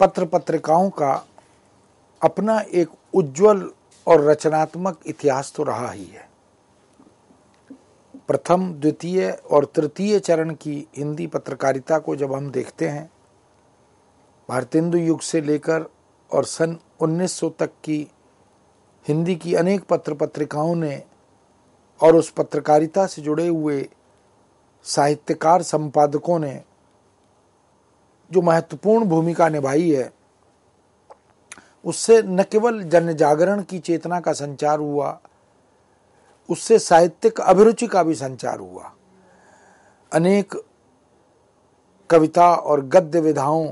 पत्र पत्रिकाओं का अपना एक उज्जवल और रचनात्मक इतिहास तो रहा ही है प्रथम द्वितीय और तृतीय चरण की हिंदी पत्रकारिता को जब हम देखते हैं भारतेंदु युग से लेकर और सन 1900 तक की हिंदी की अनेक पत्र पत्रिकाओं ने और उस पत्रकारिता से जुड़े हुए साहित्यकार संपादकों ने जो महत्वपूर्ण भूमिका निभाई है उससे न केवल जन जागरण की चेतना का संचार हुआ उससे साहित्यिक अभिरुचि का भी संचार हुआ अनेक कविता और गद्य विधाओं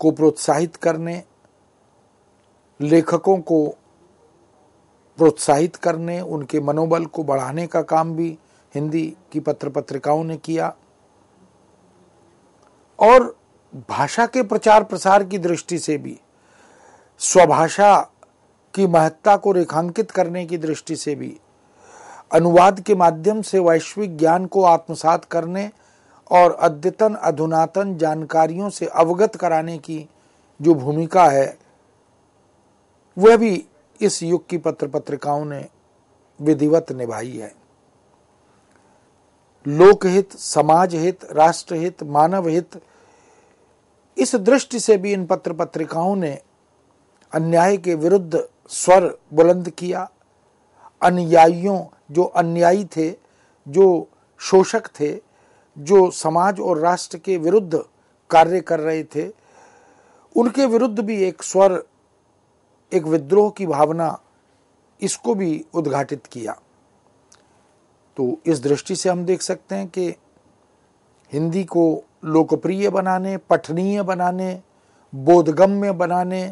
को प्रोत्साहित करने लेखकों को प्रोत्साहित करने उनके मनोबल को बढ़ाने का काम भी हिंदी की पत्र पत्रिकाओं ने किया और भाषा के प्रचार प्रसार की दृष्टि से भी स्वभाषा की महत्ता को रेखांकित करने की दृष्टि से भी अनुवाद के माध्यम से वैश्विक ज्ञान को आत्मसात करने और अद्यतन अधुनातन जानकारियों से अवगत कराने की जो भूमिका है वह भी इस युग की पत्र पत्रिकाओं ने विधिवत निभाई है लोकहित समाज हित राष्ट्रहित मानव हित इस दृष्टि से भी इन पत्र पत्रिकाओं ने अन्याय के विरुद्ध स्वर बुलंद किया अनुयायियों जो अन्यायी थे जो शोषक थे जो समाज और राष्ट्र के विरुद्ध कार्य कर रहे थे उनके विरुद्ध भी एक स्वर एक विद्रोह की भावना इसको भी उद्घाटित किया तो इस दृष्टि से हम देख सकते हैं कि हिंदी को लोकप्रिय बनाने पठनीय बनाने बोधगम्य बनाने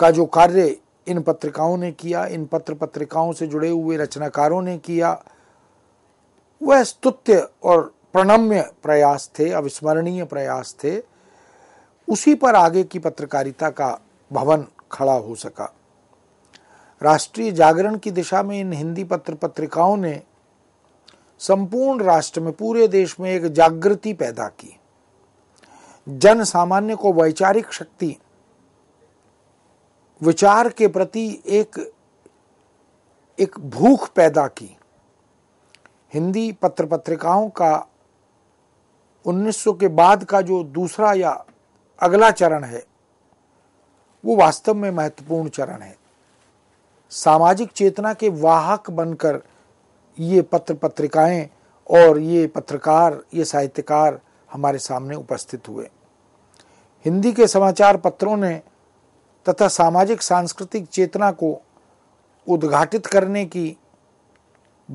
का जो कार्य इन पत्रिकाओं ने किया इन पत्र पत्रिकाओं से जुड़े हुए रचनाकारों ने किया वह स्तुत्य और प्रणम्य प्रयास थे अविस्मरणीय प्रयास थे उसी पर आगे की पत्रकारिता का भवन खड़ा हो सका राष्ट्रीय जागरण की दिशा में इन हिंदी पत्र पत्रिकाओं ने संपूर्ण राष्ट्र में पूरे देश में एक जागृति पैदा की जन सामान्य को वैचारिक शक्ति विचार के प्रति एक एक भूख पैदा की हिंदी पत्र पत्रिकाओं का 1900 के बाद का जो दूसरा या अगला चरण है वो वास्तव में महत्वपूर्ण चरण है सामाजिक चेतना के वाहक बनकर ये पत्र पत्रिकाएं और ये पत्रकार ये साहित्यकार हमारे सामने उपस्थित हुए हिंदी के समाचार पत्रों ने तथा सामाजिक सांस्कृतिक चेतना को उद्घाटित करने की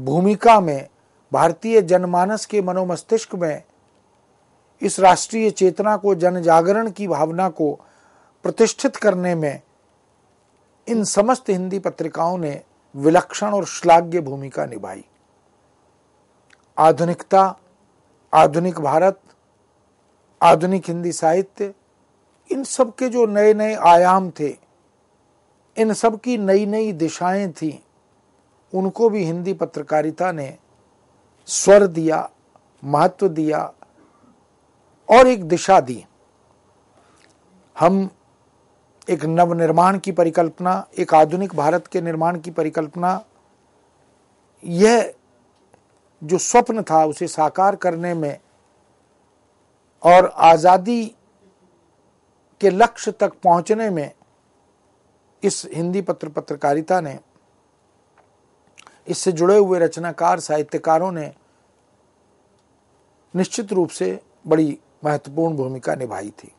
भूमिका में भारतीय जनमानस के मनोमस्तिष्क में इस राष्ट्रीय चेतना को जन जागरण की भावना को प्रतिष्ठित करने में इन समस्त हिंदी पत्रिकाओं ने विलक्षण और श्लाघ्य भूमिका निभाई आधुनिकता आधुनिक भारत आधुनिक हिंदी साहित्य इन सब के जो नए नए आयाम थे इन सब की नई नई दिशाएं थीं उनको भी हिंदी पत्रकारिता ने स्वर दिया महत्व दिया और एक दिशा दी हम एक नवनिर्माण की परिकल्पना एक आधुनिक भारत के निर्माण की परिकल्पना यह जो स्वप्न था उसे साकार करने में और आज़ादी के लक्ष्य तक पहुंचने में इस हिंदी पत्र पत्रकारिता ने इससे जुड़े हुए रचनाकार साहित्यकारों ने निश्चित रूप से बड़ी महत्वपूर्ण भूमिका निभाई थी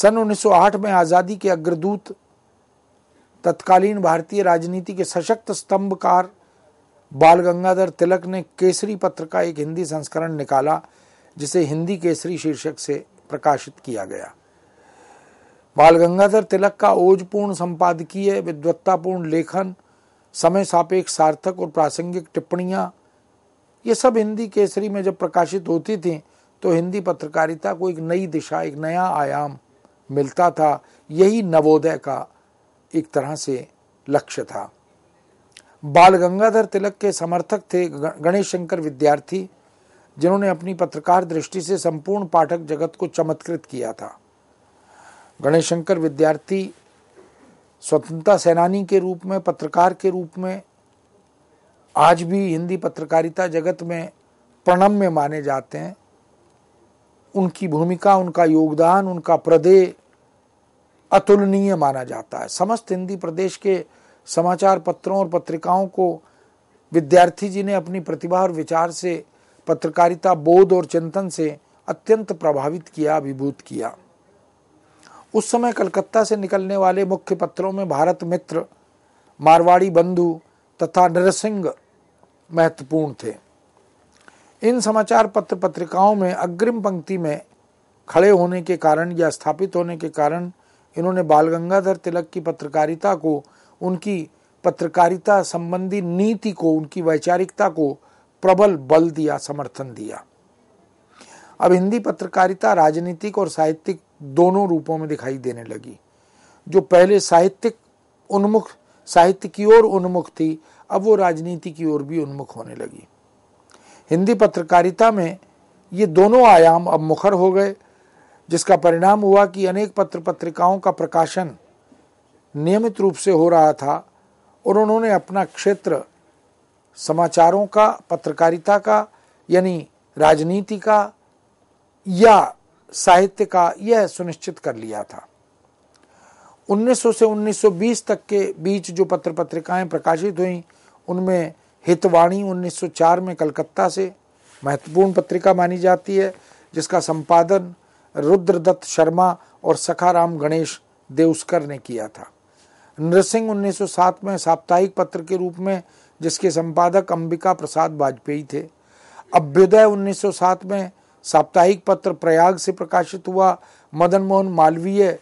सन 1908 में आज़ादी के अग्रदूत तत्कालीन भारतीय राजनीति के सशक्त स्तंभकार बाल गंगाधर तिलक ने केसरी पत्र का एक हिंदी संस्करण निकाला जिसे हिंदी केसरी शीर्षक से प्रकाशित किया गया बाल गंगाधर तिलक का ओजपूर्ण संपादकीय विद्वत्तापूर्ण लेखन समय सापेक्ष सार्थक और प्रासंगिक टिप्पणियां ये सब हिंदी केसरी में जब प्रकाशित होती थी तो हिंदी पत्रकारिता को एक नई दिशा एक नया आयाम मिलता था यही नवोदय का एक तरह से लक्ष्य था बाल गंगाधर तिलक के समर्थक थे गणेश शंकर विद्यार्थी जिन्होंने अपनी पत्रकार दृष्टि से संपूर्ण पाठक जगत को चमत्कृत किया था गणेश शंकर विद्यार्थी स्वतंत्रता सेनानी के रूप में पत्रकार के रूप में आज भी हिंदी पत्रकारिता जगत में प्रणम्य माने जाते हैं उनकी भूमिका उनका योगदान उनका प्रदेय अतुलनीय माना जाता है समस्त हिंदी प्रदेश के समाचार पत्रों और पत्रिकाओं को विद्यार्थी जी ने अपनी प्रतिभा और विचार से पत्रकारिता बोध और चिंतन से अत्यंत प्रभावित किया अभिभूत किया उस समय कलकत्ता से निकलने वाले मुख्य पत्रों में भारत मित्र मारवाड़ी बंधु तथा नरसिंह महत्वपूर्ण थे इन समाचार पत्र पत्रिकाओं में अग्रिम पंक्ति में खड़े होने के कारण या स्थापित होने के कारण इन्होंने बाल गंगाधर तिलक की पत्रकारिता को उनकी पत्रकारिता संबंधी नीति को उनकी वैचारिकता को प्रबल बल दिया समर्थन दिया अब हिंदी पत्रकारिता राजनीतिक और साहित्यिक दोनों रूपों में दिखाई देने लगी जो पहले साहित्यिक उन्मुख साहित्य की ओर उन्मुख थी अब वो राजनीति की ओर भी उन्मुख होने लगी हिंदी पत्रकारिता में ये दोनों आयाम अब मुखर हो गए जिसका परिणाम हुआ कि अनेक पत्र पत्रिकाओं का प्रकाशन नियमित रूप से हो रहा था और उन्होंने अपना क्षेत्र समाचारों का पत्रकारिता का यानी राजनीति का या साहित्य का यह सुनिश्चित कर लिया था 1900 से 1920 तक के बीच जो पत्र पत्रिकाएं प्रकाशित हुई उनमें हितवाणी 1904 में कलकत्ता से महत्वपूर्ण पत्रिका मानी जाती है जिसका संपादन रुद्रदत्त शर्मा और सखाराम गणेश देवस्कर ने किया था नृसिंह 1907 में साप्ताहिक पत्र के रूप में जिसके संपादक अंबिका प्रसाद वाजपेयी थे अभ्युदय 1907 में साप्ताहिक पत्र प्रयाग से प्रकाशित हुआ मदन मोहन मालवीय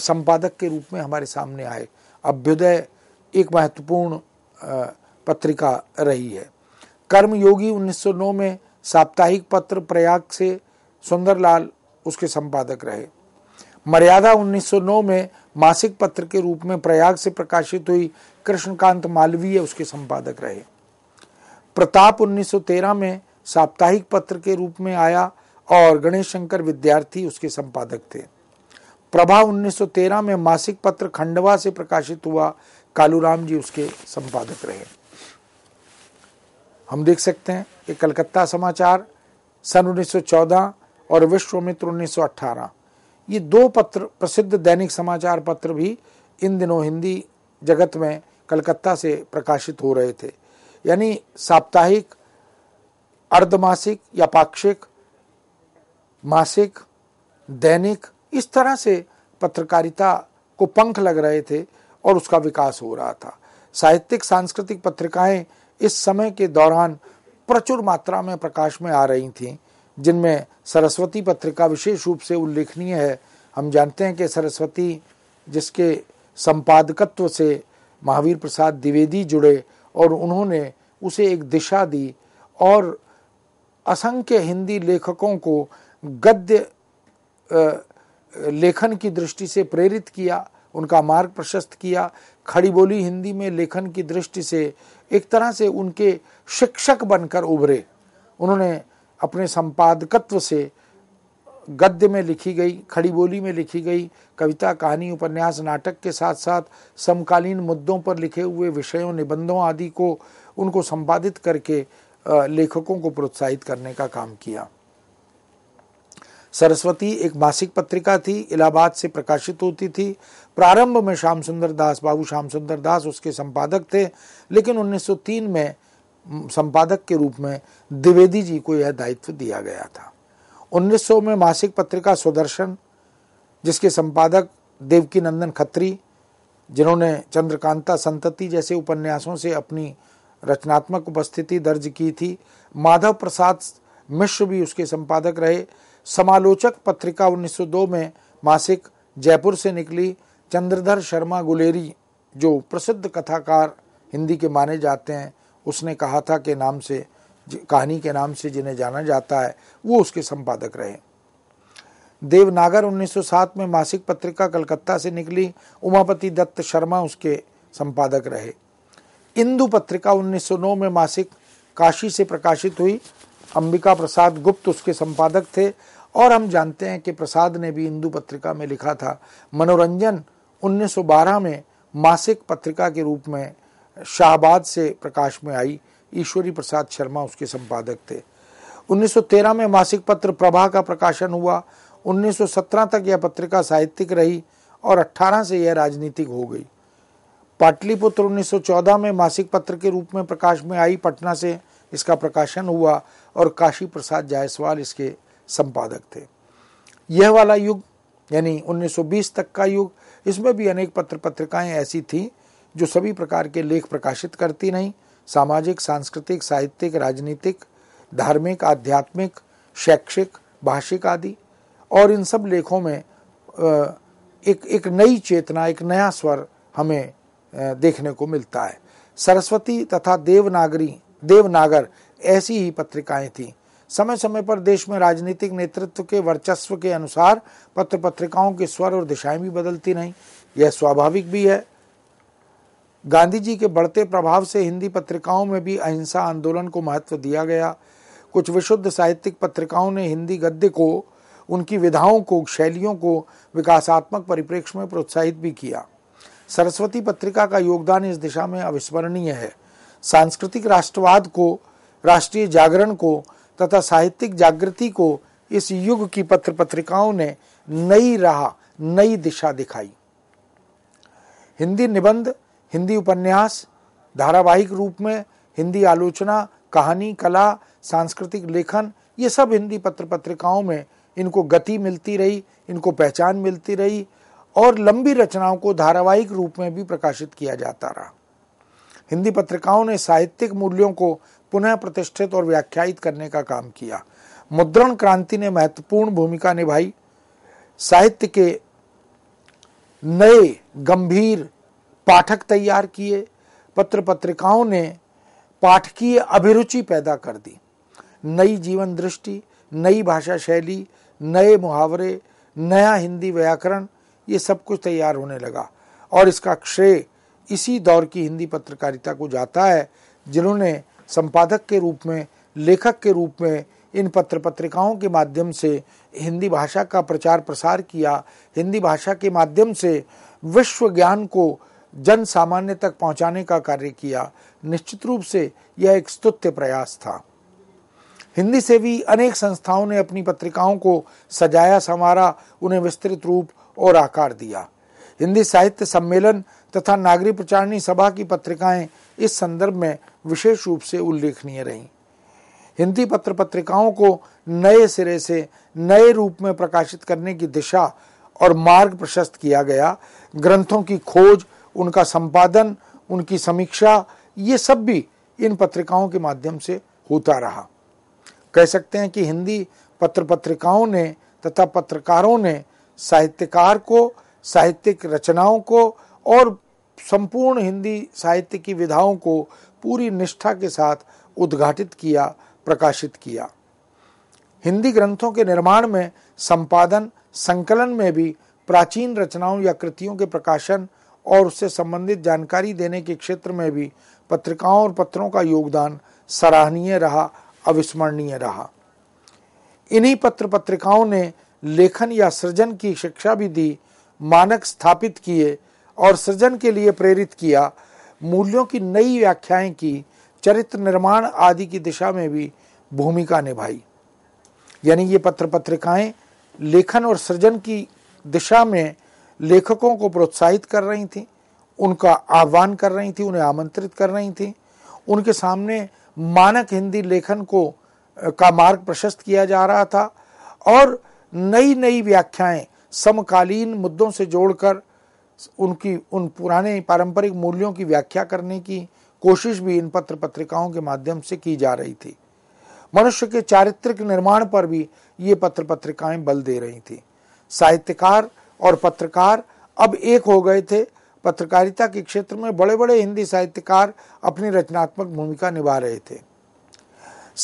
संपादक के रूप में हमारे सामने आए अभ्युदय एक महत्वपूर्ण पत्रिका रही है कर्मयोगी 1909 में साप्ताहिक पत्र प्रयाग से सुंदरलाल उसके संपादक रहे मर्यादा 1909 में मासिक पत्र के रूप में प्रयाग से प्रकाशित हुई कृष्णकांत मालवीय उसके संपादक रहे प्रताप 1913 में साप्ताहिक पत्र के रूप में आया और गणेश शंकर विद्यार्थी उसके संपादक थे प्रभा 1913 में मासिक पत्र खंडवा से प्रकाशित हुआ कालूराम जी उसके संपादक रहे हम देख सकते हैं कि कलकत्ता समाचार सन 1914 और विश्वमित्र 1918 ये दो पत्र प्रसिद्ध दैनिक समाचार पत्र भी इन दिनों हिंदी जगत में कलकत्ता से प्रकाशित हो रहे थे यानी साप्ताहिक अर्धमासिक या पाक्षिक मासिक दैनिक इस तरह से पत्रकारिता को पंख लग रहे थे और उसका विकास हो रहा था साहित्यिक सांस्कृतिक पत्रिकाएं इस समय के दौरान प्रचुर मात्रा में प्रकाश में आ रही थीं जिनमें सरस्वती पत्रिका विशेष रूप से उल्लेखनीय है हम जानते हैं कि सरस्वती जिसके संपादकत्व से महावीर प्रसाद द्विवेदी जुड़े और उन्होंने उसे एक दिशा दी और असंख्य हिंदी लेखकों को गद्य लेखन की दृष्टि से प्रेरित किया उनका मार्ग प्रशस्त किया खड़ी बोली हिंदी में लेखन की दृष्टि से एक तरह से उनके शिक्षक बनकर उभरे उन्होंने अपने संपादकत्व से गद्य में लिखी गई खड़ी बोली में लिखी गई कविता कहानी उपन्यास नाटक के साथ साथ समकालीन मुद्दों पर लिखे हुए विषयों निबंधों आदि को उनको संपादित करके लेखकों को प्रोत्साहित करने का काम किया सरस्वती एक मासिक पत्रिका थी इलाहाबाद से प्रकाशित होती थी प्रारंभ में श्याम सुंदर दास बाबू श्याम सुंदर दास उसके संपादक थे लेकिन 1903 में संपादक के रूप में द्विवेदी जी को यह दायित्व दिया गया था 1900 में मासिक पत्रिका सुदर्शन जिसके संपादक देवकी नंदन खत्री जिन्होंने चंद्रकांता संतति जैसे उपन्यासों से अपनी रचनात्मक उपस्थिति दर्ज की थी माधव प्रसाद मिश्र भी उसके संपादक रहे समालोचक पत्रिका 1902 में मासिक जयपुर से निकली चंद्रधर शर्मा गुलेरी जो प्रसिद्ध कथाकार हिंदी के माने जाते हैं उसने कहा था के नाम से कहानी के नाम से जिन्हें जाना जाता है वो उसके संपादक रहे देवनागर 1907 में मासिक पत्रिका कलकत्ता से निकली उमापति दत्त शर्मा उसके संपादक रहे इंदु पत्रिका 1909 में मासिक काशी से प्रकाशित हुई अंबिका प्रसाद गुप्त उसके संपादक थे और हम जानते हैं कि प्रसाद ने भी इंदु पत्रिका में लिखा था मनोरंजन 1912 में मासिक पत्रिका के रूप में शाहबाद से प्रकाश में आई ईश्वरी प्रसाद शर्मा उसके संपादक थे 1913 में मासिक पत्र प्रभा का प्रकाशन हुआ 1917 तक यह पत्रिका साहित्यिक रही और 18 से यह राजनीतिक हो गई पाटलिपुत्र 1914 में मासिक पत्र के रूप में प्रकाश में आई पटना से इसका प्रकाशन हुआ और काशी प्रसाद जायसवाल इसके संपादक थे यह वाला युग यानी 1920 तक का युग इसमें भी अनेक पत्र पत्रिकाएं ऐसी थीं जो सभी प्रकार के लेख प्रकाशित करती रहीं सामाजिक सांस्कृतिक साहित्यिक राजनीतिक धार्मिक आध्यात्मिक शैक्षिक भाषिक आदि और इन सब लेखों में एक एक नई चेतना एक नया स्वर हमें देखने को मिलता है सरस्वती तथा देवनागरी देवनागर ऐसी ही पत्रिकाएं थीं समय समय पर देश में राजनीतिक नेतृत्व के वर्चस्व के अनुसार पत्र पत्रिकाओं के स्वर और दिशाएं भी बदलती रहीं यह स्वाभाविक भी है गांधी जी के बढ़ते प्रभाव से हिंदी पत्रिकाओं में भी अहिंसा आंदोलन को महत्व दिया गया कुछ विशुद्ध साहित्यिक पत्रिकाओं ने हिंदी गद्य को उनकी विधाओं को शैलियों को विकासात्मक परिप्रेक्ष्य में प्रोत्साहित भी किया सरस्वती पत्रिका का योगदान इस दिशा में अविस्मरणीय है सांस्कृतिक राष्ट्रवाद को राष्ट्रीय जागरण को तथा साहित्यिक जागृति को इस युग की पत्र पत्रिकाओं ने नई राह नई दिशा दिखाई हिंदी निबंध हिंदी उपन्यास धारावाहिक रूप में हिंदी आलोचना कहानी कला सांस्कृतिक लेखन ये सब हिंदी पत्र पत्रिकाओं में इनको गति मिलती रही इनको पहचान मिलती रही और लंबी रचनाओं को धारावाहिक रूप में भी प्रकाशित किया जाता रहा हिंदी पत्रिकाओं ने साहित्यिक मूल्यों को पुनः प्रतिष्ठित और व्याख्यायित करने का काम किया मुद्रण क्रांति ने महत्वपूर्ण भूमिका निभाई साहित्य के नए गंभीर पाठक तैयार किए पत्र पत्रिकाओं ने पाठकीय अभिरुचि पैदा कर दी नई जीवन दृष्टि नई भाषा शैली नए मुहावरे नया हिंदी व्याकरण ये सब कुछ तैयार होने लगा और इसका श्रेय इसी दौर की हिंदी पत्रकारिता को जाता है जिन्होंने संपादक के रूप में लेखक के रूप में इन पत्र पत्रिकाओं के माध्यम से हिंदी भाषा का प्रचार प्रसार किया हिंदी भाषा के माध्यम से विश्व ज्ञान को जन सामान्य तक पहुंचाने का कार्य किया निश्चित रूप से यह एक स्तुत्य प्रयास था हिंदी से भी अनेक संस्थाओं ने अपनी पत्रिकाओं को सजाया संवारा उन्हें विस्तृत रूप और आकार दिया हिंदी साहित्य सम्मेलन तथा नागरी प्रचारणी सभा की पत्रिकाएं इस संदर्भ में विशेष रूप से उल्लेखनीय रहीं हिंदी पत्र पत्रिकाओं को नए सिरे से नए रूप में प्रकाशित करने की दिशा और मार्ग प्रशस्त किया गया ग्रंथों की खोज उनका संपादन उनकी समीक्षा ये सब भी इन पत्रिकाओं के माध्यम से होता रहा कह सकते हैं कि हिंदी पत्र पत्रिकाओं ने तथा पत्रकारों ने साहित्यकार को साहित्यिक रचनाओं को और संपूर्ण हिंदी साहित्य की विधाओं को पूरी निष्ठा के साथ उद्घाटित किया प्रकाशित किया हिंदी ग्रंथों के निर्माण में संपादन संकलन में भी प्राचीन रचनाओं या कृतियों के प्रकाशन और उससे संबंधित जानकारी देने के क्षेत्र में भी पत्रिकाओं और पत्रों का योगदान सराहनीय रहा अविस्मरणीय रहा इन्हीं पत्र पत्रिकाओं ने लेखन या सृजन की शिक्षा भी दी मानक स्थापित किए और सृजन के लिए प्रेरित किया मूल्यों की नई व्याख्याएं की चरित्र निर्माण आदि की दिशा में भी भूमिका निभाई यानी ये पत्र पत्रिकाएं लेखन और सृजन की दिशा में लेखकों को प्रोत्साहित कर रही थी उनका आह्वान कर रही थी उन्हें आमंत्रित कर रही थी उनके सामने मानक हिंदी लेखन को का मार्ग प्रशस्त किया जा रहा था और नई नई व्याख्याएं समकालीन मुद्दों से जोड़कर उनकी उन पुराने पारंपरिक मूल्यों की व्याख्या करने की कोशिश भी इन पत्र पत्रिकाओं के माध्यम से की जा रही थी मनुष्य के चारित्रिक निर्माण पर भी ये पत्र पत्रिकाएं बल दे रही थी साहित्यकार और पत्रकार अब एक हो गए थे पत्रकारिता के क्षेत्र में बड़े बड़े हिंदी साहित्यकार अपनी रचनात्मक भूमिका निभा रहे थे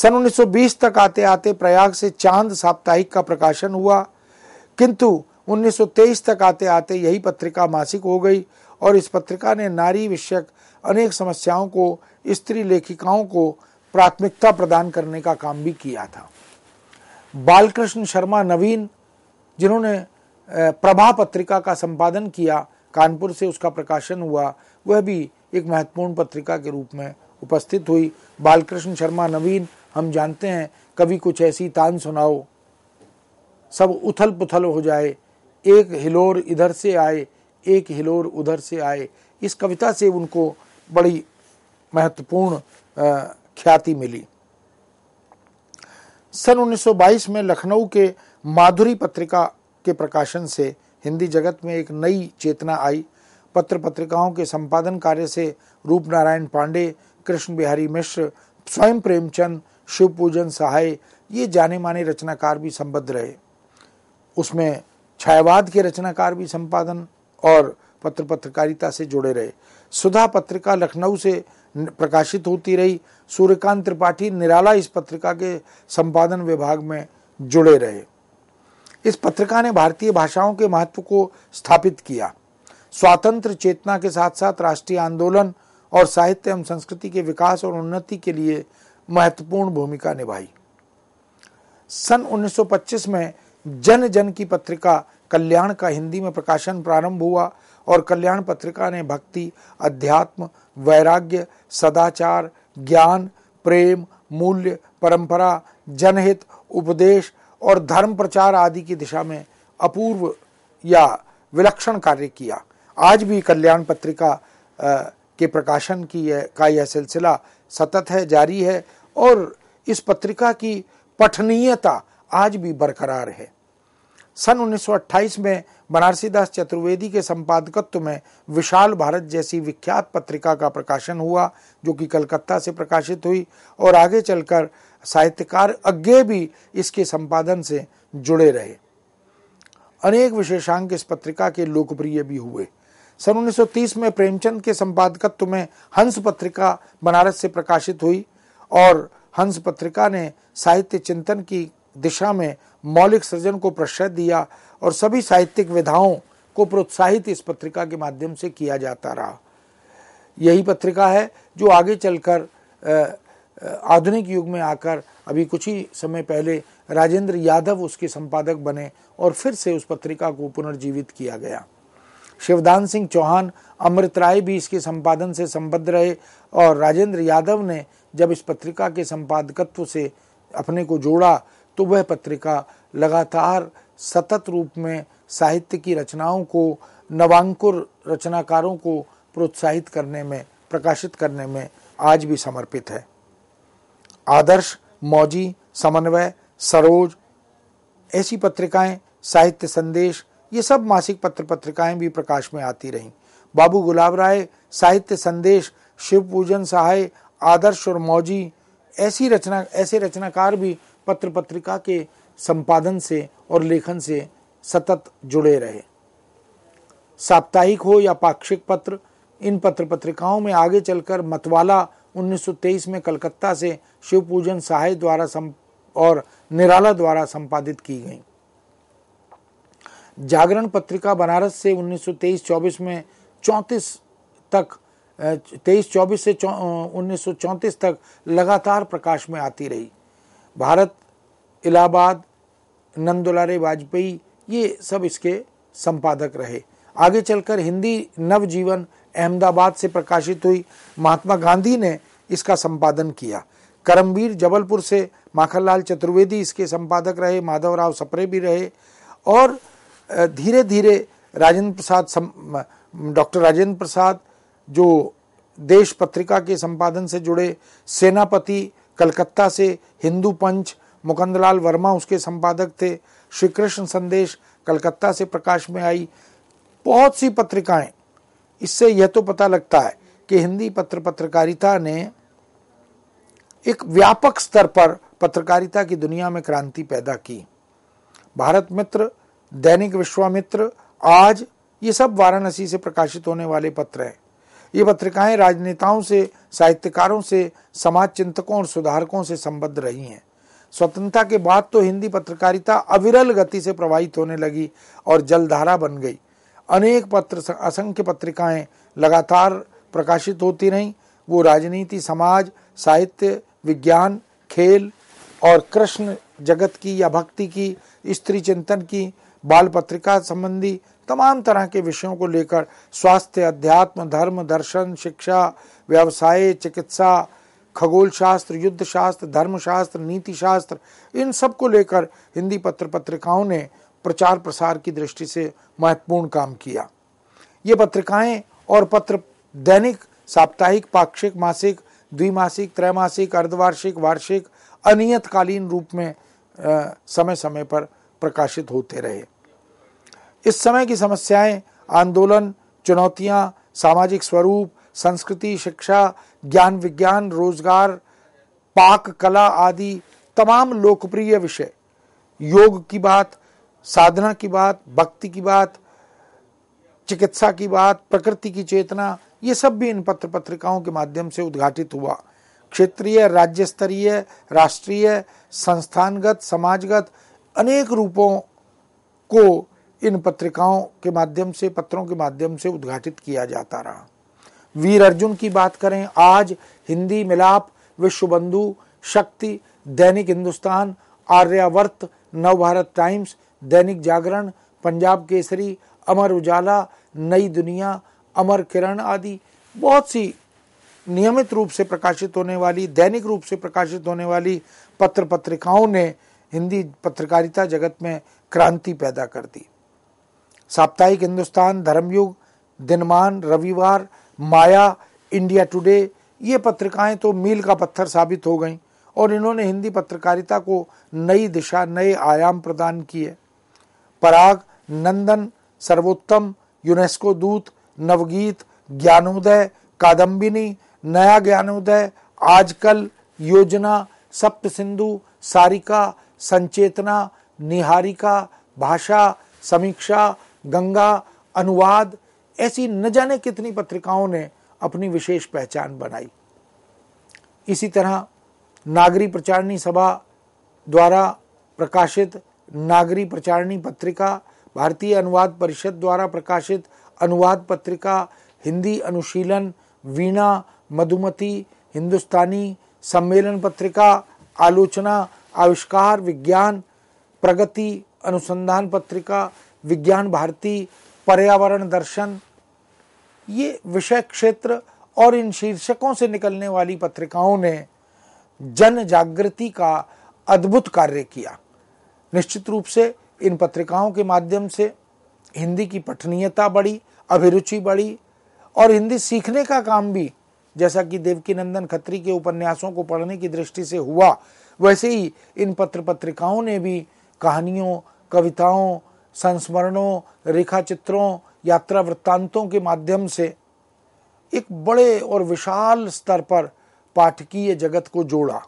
सन 1920 तक आते आते प्रयाग से चांद साप्ताहिक का प्रकाशन हुआ किंतु 1923 तक आते आते यही पत्रिका मासिक हो गई और इस पत्रिका ने नारी विषयक अनेक समस्याओं को स्त्री लेखिकाओं को प्राथमिकता प्रदान करने का काम भी किया था बालकृष्ण शर्मा नवीन जिन्होंने प्रभा पत्रिका का संपादन किया कानपुर से उसका प्रकाशन हुआ वह भी एक महत्वपूर्ण पत्रिका के रूप में उपस्थित हुई बालकृष्ण शर्मा नवीन हम जानते हैं कभी कुछ ऐसी तान सुनाओ सब उथल पुथल हो जाए एक हिलोर इधर से आए एक हिलोर उधर से आए इस कविता से उनको बड़ी महत्वपूर्ण ख्याति मिली सन 1922 में लखनऊ के माधुरी पत्रिका के प्रकाशन से हिंदी जगत में एक नई चेतना आई पत्र पत्रिकाओं के संपादन कार्य से रूप नारायण पांडे कृष्ण बिहारी मिश्र स्वयं प्रेमचंद शिव पूजन सहाय ये जाने माने रचनाकार भी संबद्ध रहे उसमें छायावाद के रचनाकार भी संपादन और पत्र पत्रकारिता से जुड़े रहे सुधा पत्रिका लखनऊ से प्रकाशित होती रही सूर्यकांत त्रिपाठी निराला इस पत्रिका के संपादन विभाग में जुड़े रहे इस पत्रिका ने भारतीय भाषाओं के महत्व को स्थापित किया स्वातंत्र चेतना के साथ साथ राष्ट्रीय आंदोलन और साहित्य एवं संस्कृति के विकास और उन्नति के लिए महत्वपूर्ण भूमिका निभाई सन 1925 में जन जन की पत्रिका कल्याण का हिंदी में प्रकाशन प्रारंभ हुआ और कल्याण पत्रिका ने भक्ति अध्यात्म वैराग्य सदाचार ज्ञान प्रेम मूल्य परंपरा जनहित उपदेश और धर्म प्रचार आदि की दिशा में अपूर्व या विलक्षण कार्य किया आज भी कल्याण पत्रिका के प्रकाशन की यह, का यह सिलसिला सतत है जारी है और इस पत्रिका की पठनीयता आज भी बरकरार है सन 1928 में बनारसीदास चतुर्वेदी के संपादकत्व में विशाल भारत जैसी विख्यात पत्रिका का प्रकाशन हुआ जो कि कलकत्ता से प्रकाशित हुई और आगे चलकर साहित्यकार अज्ञे भी इसके संपादन से जुड़े रहे अनेक विशेषांक इस पत्रिका के लोकप्रिय भी हुए सन 1930 में प्रेमचंद के संपादकत्व में हंस पत्रिका बनारस से प्रकाशित हुई और हंस पत्रिका ने साहित्य चिंतन की दिशा में मौलिक सृजन को प्रश्रय दिया और सभी साहित्यिक विधाओं को प्रोत्साहित इस पत्रिका के माध्यम से किया जाता रहा यही पत्रिका है जो आगे चलकर आधुनिक युग में आकर अभी कुछ ही समय पहले राजेंद्र यादव उसके संपादक बने और फिर से उस पत्रिका को पुनर्जीवित किया गया शिवदान सिंह चौहान अमृत राय भी इसके संपादन से संबद्ध रहे और राजेंद्र यादव ने जब इस पत्रिका के संपादकत्व से अपने को जोड़ा तो वह पत्रिका लगातार सतत रूप में साहित्य की रचनाओं को नवांकुर रचनाकारों को प्रोत्साहित करने में प्रकाशित करने में आज भी समर्पित है आदर्श मौजी समन्वय सरोज ऐसी पत्रिकाएं साहित्य संदेश ये सब मासिक पत्र पत्रिकाएं भी प्रकाश में आती रहीं बाबू गुलाब राय साहित्य संदेश शिव पूजन सहाय आदर्श और मौजी ऐसी रचना ऐसे रचनाकार भी पत्र पत्रिका के संपादन से और लेखन से सतत जुड़े रहे साप्ताहिक हो या पाक्षिक पत्र इन पत्र पत्रिकाओं में आगे चलकर मतवाला 1923 में कलकत्ता से शिव पूजन सहाय द्वारा और निराला द्वारा संपादित की गई जागरण पत्रिका बनारस से 1923-24 में 34 तक तेईस चौबीस से उन्नीस तक लगातार प्रकाश में आती रही भारत इलाहाबाद नंदुलारे वाजपेयी ये सब इसके संपादक रहे आगे चलकर हिंदी नवजीवन अहमदाबाद से प्रकाशित हुई महात्मा गांधी ने इसका संपादन किया करमवीर जबलपुर से माखनलाल चतुर्वेदी इसके संपादक रहे माधवराव सपरे भी रहे और धीरे धीरे राजेंद्र प्रसाद डॉक्टर राजेंद्र प्रसाद जो देश पत्रिका के संपादन से जुड़े सेनापति कलकत्ता से हिंदू पंच मुकंदलाल वर्मा उसके संपादक थे श्री कृष्ण संदेश कलकत्ता से प्रकाश में आई बहुत सी पत्रिकाएं इससे यह तो पता लगता है कि हिंदी पत्र पत्रकारिता ने एक व्यापक स्तर पर पत्रकारिता की दुनिया में क्रांति पैदा की भारत मित्र दैनिक विश्वामित्र आज ये सब वाराणसी से प्रकाशित होने वाले पत्र हैं ये पत्रिकाएं राजनेताओं से साहित्यकारों से समाज चिंतकों और सुधारकों से संबद्ध रही हैं स्वतंत्रता के बाद तो हिंदी पत्रकारिता अविरल गति से प्रवाहित होने लगी और जलधारा बन गई अनेक पत्र असंख्य पत्रिकाएं लगातार प्रकाशित होती रहीं वो राजनीति समाज साहित्य विज्ञान खेल और कृष्ण जगत की या भक्ति की स्त्री चिंतन की बाल पत्रिका संबंधी तमाम तरह के विषयों को लेकर स्वास्थ्य अध्यात्म धर्म दर्शन शिक्षा व्यवसाय चिकित्सा खगोल शास्त्र युद्ध शास्त्र धर्म शास्त्र नीति शास्त्र इन सब को लेकर हिंदी पत्र पत्रिकाओं ने प्रचार प्रसार की दृष्टि से महत्वपूर्ण काम किया ये पत्रिकाएं और पत्र दैनिक साप्ताहिक पाक्षिक मासिक द्विमासिक त्रैमासिक अर्धवार्षिक वार्षिक अनियतकालीन रूप में आ, समय समय पर प्रकाशित होते रहे इस समय की समस्याएं आंदोलन चुनौतियां सामाजिक स्वरूप संस्कृति शिक्षा ज्ञान विज्ञान रोजगार पाक कला आदि तमाम लोकप्रिय विषय योग की बात साधना की बात भक्ति की बात चिकित्सा की बात प्रकृति की चेतना ये सब भी इन पत्र पत्रिकाओं के माध्यम से उद्घाटित हुआ क्षेत्रीय राज्य स्तरीय राष्ट्रीय संस्थानगत समाजगत अनेक रूपों को इन पत्रिकाओं के माध्यम से पत्रों के माध्यम से उद्घाटित किया जाता रहा वीर अर्जुन की बात करें आज हिंदी मिलाप विश्वबंधु शक्ति दैनिक हिंदुस्तान आर्यावर्त नव भारत टाइम्स दैनिक जागरण पंजाब केसरी अमर उजाला नई दुनिया अमर किरण आदि बहुत सी नियमित रूप से प्रकाशित होने वाली दैनिक रूप से प्रकाशित होने वाली पत्र पत्रिकाओं ने हिंदी पत्रकारिता जगत में क्रांति पैदा कर दी साप्ताहिक हिंदुस्तान धर्मयुग दिनमान रविवार माया इंडिया टुडे ये पत्रिकाएं तो मील का पत्थर साबित हो गईं और इन्होंने हिंदी पत्रकारिता को नई दिशा नए आयाम प्रदान किए पराग नंदन सर्वोत्तम यूनेस्को दूत नवगीत ज्ञानोदय कादम्बिनी नया ज्ञानोदय आजकल योजना सप्त सिंधु सारिका संचेतना निहारिका भाषा समीक्षा गंगा अनुवाद ऐसी न जाने कितनी पत्रिकाओं ने अपनी विशेष पहचान बनाई इसी तरह नागरी प्रचारणी सभा द्वारा प्रकाशित नागरी प्रचारणी पत्रिका भारतीय अनुवाद परिषद द्वारा प्रकाशित अनुवाद पत्रिका हिंदी अनुशीलन वीणा मधुमती हिंदुस्तानी सम्मेलन पत्रिका आलोचना आविष्कार विज्ञान प्रगति अनुसंधान पत्रिका विज्ञान भारती पर्यावरण दर्शन ये विषय क्षेत्र और इन शीर्षकों से निकलने वाली पत्रिकाओं ने जन जागृति का अद्भुत कार्य किया निश्चित रूप से इन पत्रिकाओं के माध्यम से हिंदी की पठनीयता बढ़ी अभिरुचि बढ़ी और हिंदी सीखने का काम भी जैसा कि देवकी नंदन खत्री के उपन्यासों को पढ़ने की दृष्टि से हुआ वैसे ही इन पत्र पत्रिकाओं ने भी कहानियों कविताओं संस्मरणों रेखा चित्रों यात्रा वृत्तांतों के माध्यम से एक बड़े और विशाल स्तर पर पाठकीय जगत को जोड़ा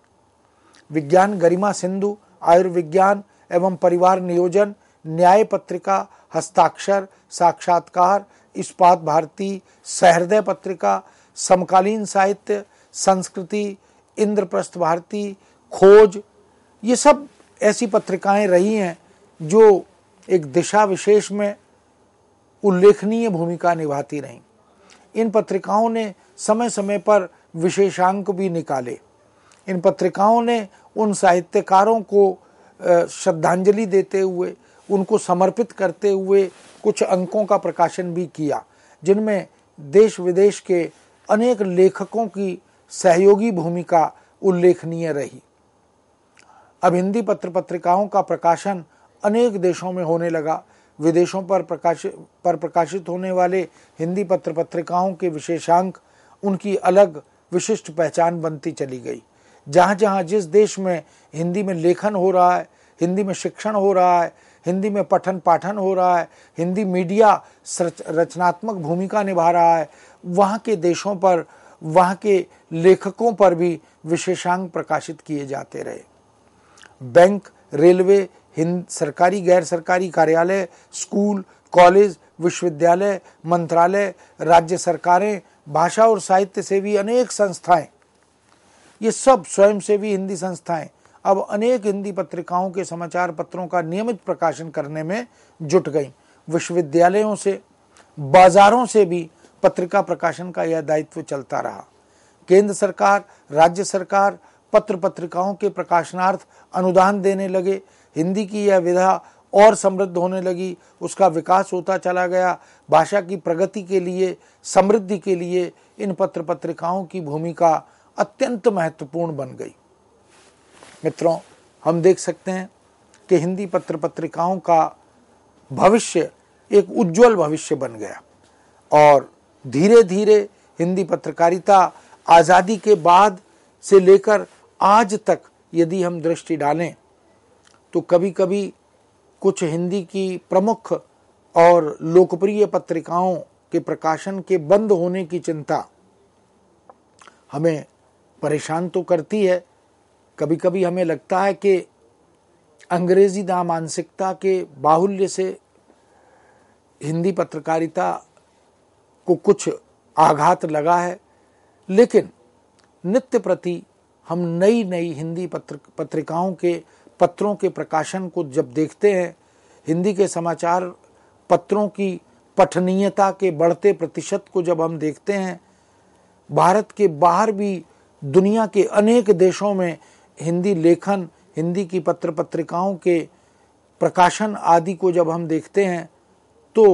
विज्ञान गरिमा सिंधु आयुर्विज्ञान एवं परिवार नियोजन न्याय पत्रिका हस्ताक्षर साक्षात्कार इस्पात भारती सहृदय पत्रिका समकालीन साहित्य संस्कृति इंद्रप्रस्थ भारती खोज ये सब ऐसी पत्रिकाएं रही हैं जो एक दिशा विशेष में उल्लेखनीय भूमिका निभाती रहीं इन पत्रिकाओं ने समय समय पर विशेषांक भी निकाले इन पत्रिकाओं ने उन साहित्यकारों को श्रद्धांजलि देते हुए उनको समर्पित करते हुए कुछ अंकों का प्रकाशन भी किया जिनमें देश विदेश के अनेक लेखकों की सहयोगी भूमिका उल्लेखनीय रही अब हिंदी पत्र पत्रिकाओं का प्रकाशन अनेक देशों में होने लगा विदेशों पर प्रकाशित पर प्रकाशित होने वाले हिंदी पत्र पत्रिकाओं के विशेषांक उनकी अलग विशिष्ट पहचान बनती चली गई जहाँ जहाँ जिस देश में हिंदी में लेखन हो रहा है हिंदी में शिक्षण हो रहा है हिंदी में पठन पाठन हो रहा है हिंदी मीडिया रचनात्मक भूमिका निभा रहा है वहाँ के देशों पर वहाँ के लेखकों पर भी विशेषांक प्रकाशित किए जाते रहे बैंक रेलवे हिंद सरकारी गैर सरकारी कार्यालय स्कूल कॉलेज विश्वविद्यालय मंत्रालय राज्य सरकारें भाषा और साहित्य से भी अनेक संस्थाएं ये सब स्वयंसेवी हिंदी संस्थाएं अब अनेक हिंदी पत्रिकाओं के समाचार पत्रों का नियमित प्रकाशन करने में जुट गई विश्वविद्यालयों से बाजारों से भी पत्रिका प्रकाशन का यह दायित्व चलता रहा केंद्र सरकार राज्य सरकार पत्र पत्रिकाओं के प्रकाशनार्थ अनुदान देने लगे हिंदी की यह विधा और समृद्ध होने लगी उसका विकास होता चला गया भाषा की प्रगति के लिए समृद्धि के लिए इन पत्र पत्रिकाओं की भूमिका अत्यंत महत्वपूर्ण बन गई मित्रों हम देख सकते हैं कि हिंदी पत्र पत्रिकाओं का भविष्य एक उज्जवल भविष्य बन गया और धीरे धीरे हिंदी पत्रकारिता आज़ादी के बाद से लेकर आज तक यदि हम दृष्टि डालें तो कभी कभी कुछ हिंदी की प्रमुख और लोकप्रिय पत्रिकाओं के प्रकाशन के बंद होने की चिंता हमें परेशान तो करती है कभी कभी हमें लगता है कि अंग्रेजी दा मानसिकता के बाहुल्य से हिंदी पत्रकारिता को कुछ आघात लगा है लेकिन नित्य प्रति हम नई नई हिंदी पत्र पत्रिकाओं के पत्रों के प्रकाशन को जब देखते हैं हिंदी के समाचार पत्रों की पठनीयता के बढ़ते प्रतिशत को जब हम देखते हैं भारत के बाहर भी दुनिया के अनेक देशों में हिंदी लेखन हिंदी की पत्र पत्रिकाओं के प्रकाशन आदि को जब हम देखते हैं तो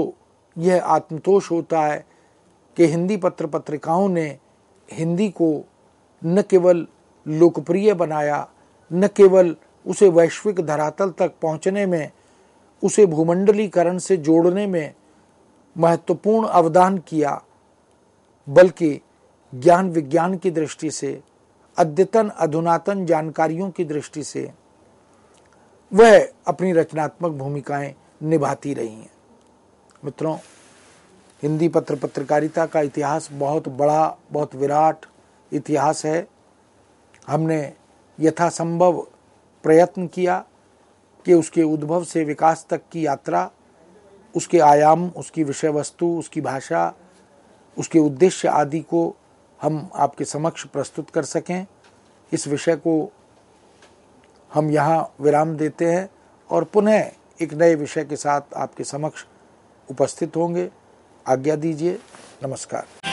यह आत्मतोष होता है कि हिंदी पत्र पत्रिकाओं ने हिंदी को न केवल लोकप्रिय बनाया न केवल उसे वैश्विक धरातल तक पहुंचने में उसे भूमंडलीकरण से जोड़ने में महत्वपूर्ण अवदान किया बल्कि ज्ञान विज्ञान की दृष्टि से अद्यतन अधुनातन जानकारियों की दृष्टि से वह अपनी रचनात्मक भूमिकाएं निभाती रही हैं मित्रों हिंदी पत्र पत्रकारिता का इतिहास बहुत बड़ा बहुत विराट इतिहास है हमने यथासंभव प्रयत्न किया कि उसके उद्भव से विकास तक की यात्रा उसके आयाम उसकी विषय वस्तु उसकी भाषा उसके उद्देश्य आदि को हम आपके समक्ष प्रस्तुत कर सकें इस विषय को हम यहाँ विराम देते हैं और पुनः एक नए विषय के साथ आपके समक्ष उपस्थित होंगे आज्ञा दीजिए नमस्कार